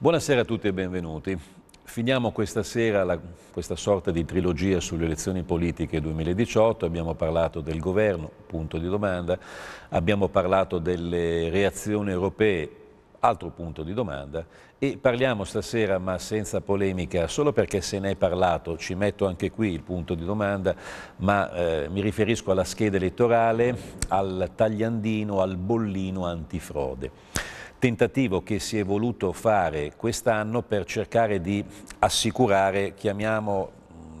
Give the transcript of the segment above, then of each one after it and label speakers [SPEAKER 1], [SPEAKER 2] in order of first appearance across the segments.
[SPEAKER 1] Buonasera a tutti e benvenuti. Finiamo questa sera la, questa sorta di trilogia sulle elezioni politiche 2018, abbiamo parlato del governo, punto di domanda, abbiamo parlato delle reazioni europee, altro punto di domanda, e parliamo stasera ma senza polemica, solo perché se ne è parlato, ci metto anche qui il punto di domanda, ma eh, mi riferisco alla scheda elettorale, al tagliandino, al bollino antifrode tentativo che si è voluto fare quest'anno per cercare di assicurare, chiamiamo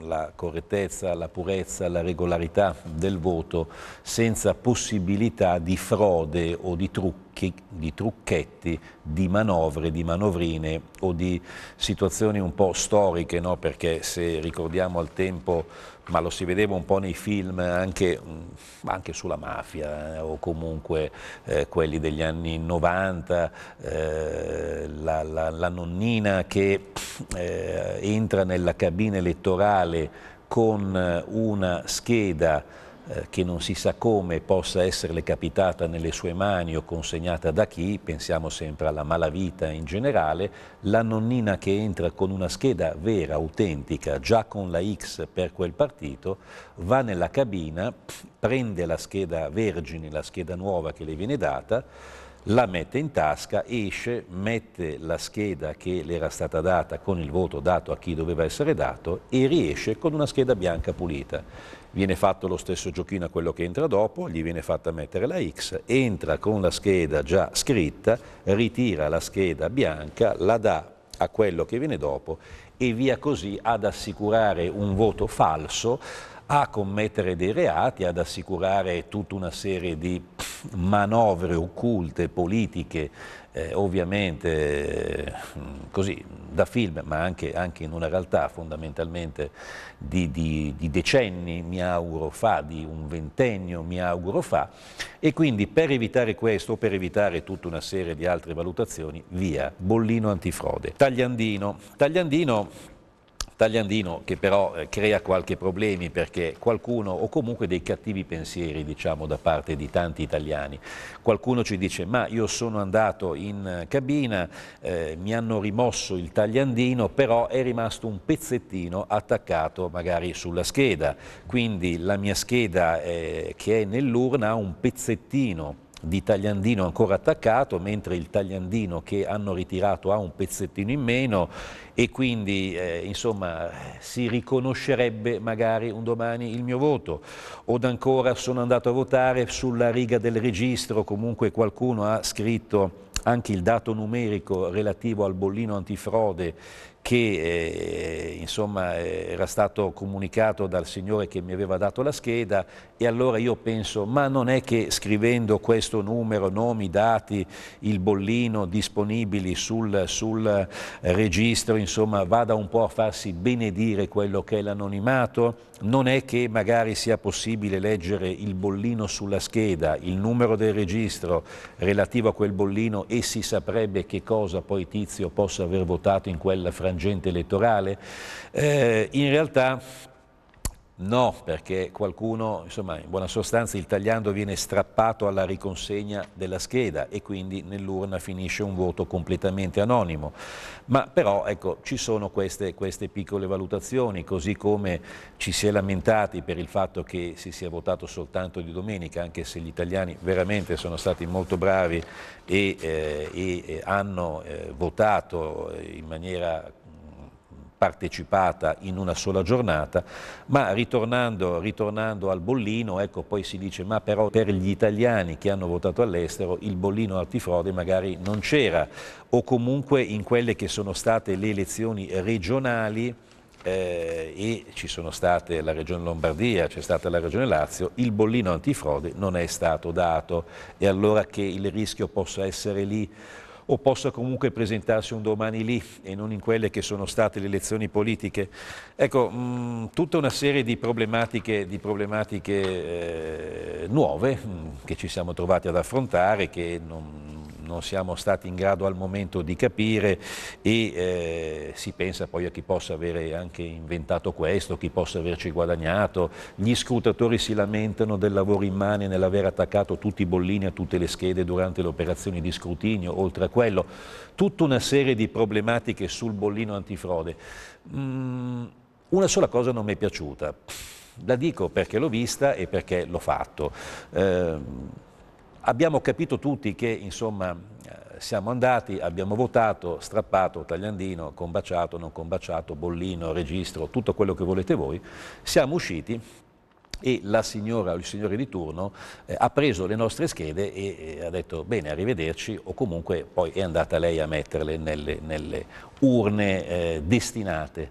[SPEAKER 1] mm, la correttezza, la purezza, la regolarità del voto senza possibilità di frode o di trucco trucchi, di trucchetti, di manovre, di manovrine o di situazioni un po' storiche, no? perché se ricordiamo al tempo, ma lo si vedeva un po' nei film anche, mm, anche sulla mafia eh, o comunque eh, quelli degli anni 90, eh, la, la, la, nonnina che eh, entra nella cabina elettorale con una scheda eh, che non si sa come possa esserle capitata nelle sue mani o consegnata da chi, pensiamo sempre alla malavita in generale, la nonnina che entra con una scheda vera, autentica, già con la X per quel partito, va nella cabina, prende la scheda vergine, la scheda nuova che le viene data, la mette in tasca, esce, mette la scheda che le era stata data con il voto dato a chi doveva essere dato e riesce con una scheda bianca pulita. Viene fatto lo stesso giochino a quello che entra dopo, gli viene fatta mettere la X, entra con la scheda già scritta, ritira la scheda bianca, la dà a quello che viene dopo e via così ad assicurare un voto falso, a commettere dei reati, ad assicurare tutta una serie di manovre occulte, politiche, eh, ovviamente eh, così, da film, ma anche, anche, in una realtà fondamentalmente di, di, di decenni, mi auguro fa, di un ventennio, mi auguro fa, e quindi per evitare questo, per evitare tutta una serie di altre valutazioni, via, bollino antifrode. Tagliandino, Tagliandino Tagliandino che però eh, crea qualche problemi perché qualcuno, o comunque dei cattivi pensieri diciamo da parte di tanti italiani, qualcuno ci dice ma io sono andato in eh, cabina, eh, mi hanno rimosso il tagliandino, però è rimasto un pezzettino attaccato magari sulla scheda, quindi la mia scheda eh, che è nell'urna ha un pezzettino di tagliandino ancora attaccato, mentre il tagliandino che hanno ritirato ha un pezzettino in meno e quindi eh, insomma si riconoscerebbe magari un domani il mio voto. Od ancora sono andato a votare sulla riga del registro, comunque qualcuno ha scritto anche il dato numerico relativo al bollino antifrode che eh, insomma, eh, era stato comunicato dal signore che mi aveva dato la scheda e allora io penso ma non è che scrivendo questo numero, nomi, dati, il bollino disponibili sul, sul registro insomma, vada un po' a farsi benedire quello che è l'anonimato, non è che magari sia possibile leggere il bollino sulla scheda, il numero del registro relativo a quel bollino e si saprebbe che cosa poi Tizio possa aver votato in quella franchigia agente elettorale? Eh, in realtà no, perché qualcuno, insomma, in buona sostanza il tagliando viene strappato alla riconsegna della scheda e quindi nell'urna finisce un voto completamente anonimo. Ma però, ecco, ci sono queste, queste piccole valutazioni, così come ci si è lamentati per il fatto che si sia votato soltanto di domenica, anche se gli italiani veramente sono stati molto bravi e, eh, e eh, hanno eh, votato in maniera partecipata in una sola giornata, ma ritornando, ritornando, al bollino, ecco poi si dice ma però per gli italiani che hanno votato all'estero il bollino antifrode magari non c'era o comunque in quelle che sono state le elezioni regionali eh, e ci sono state la regione Lombardia, c'è stata la regione Lazio, il bollino antifrode non è stato dato e allora che il rischio possa essere lì o possa comunque presentarsi un domani lì e non in quelle che sono state le elezioni politiche. Ecco, mh, mm, tutta una serie di problematiche, di problematiche eh, nuove mh, mm, che ci siamo trovati ad affrontare, che non non siamo stati in grado al momento di capire e eh, si pensa poi a chi possa avere anche inventato questo, chi possa averci guadagnato. Gli scrutatori si lamentano del lavoro immane nell'aver attaccato tutti i bollini a tutte le schede durante le operazioni di scrutinio, oltre a quello. Tutta una serie di problematiche sul bollino antifrode. Mm, una sola cosa non mi è piaciuta. La dico perché l'ho vista e perché l'ho fatto. Eh, abbiamo capito tutti che insomma, eh, siamo andati, abbiamo votato, strappato, tagliandino, combaciato, non combaciato, bollino, registro, tutto quello che volete voi, siamo usciti e la signora o il signore di turno eh, ha preso le nostre schede e, e, eh, ha detto bene arrivederci o comunque poi è andata lei a metterle nelle, nelle urne eh, destinate.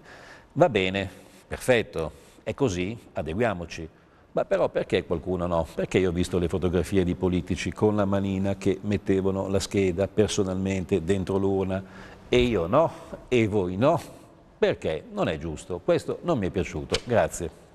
[SPEAKER 1] Va bene, perfetto, è così, adeguiamoci. Ma però perché qualcuno no? Perché io ho visto le fotografie di politici con la manina che mettevano la scheda personalmente dentro l'urna e io no e voi no? Perché non è giusto. Questo non mi è piaciuto. Grazie.